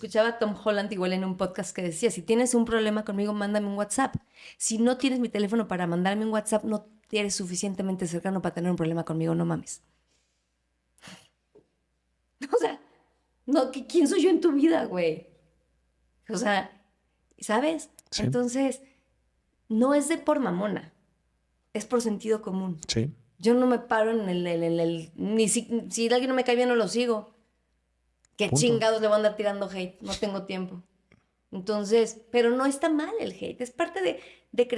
escuchaba a Tom Holland igual en un podcast que decía, si tienes un problema conmigo, mándame un WhatsApp. Si no tienes mi teléfono para mandarme un WhatsApp, no eres suficientemente cercano para tener un problema conmigo, no mames. O sea, no, ¿quién soy yo en tu vida, güey? O sea, ¿sabes? Entonces, no es de por mamona, es por sentido común. Yo no me paro en el, ni si, si alguien no me cae bien, no lo sigo. Que chingados le van a andar tirando hate? No tengo tiempo. Entonces, pero no está mal el hate, es parte de, de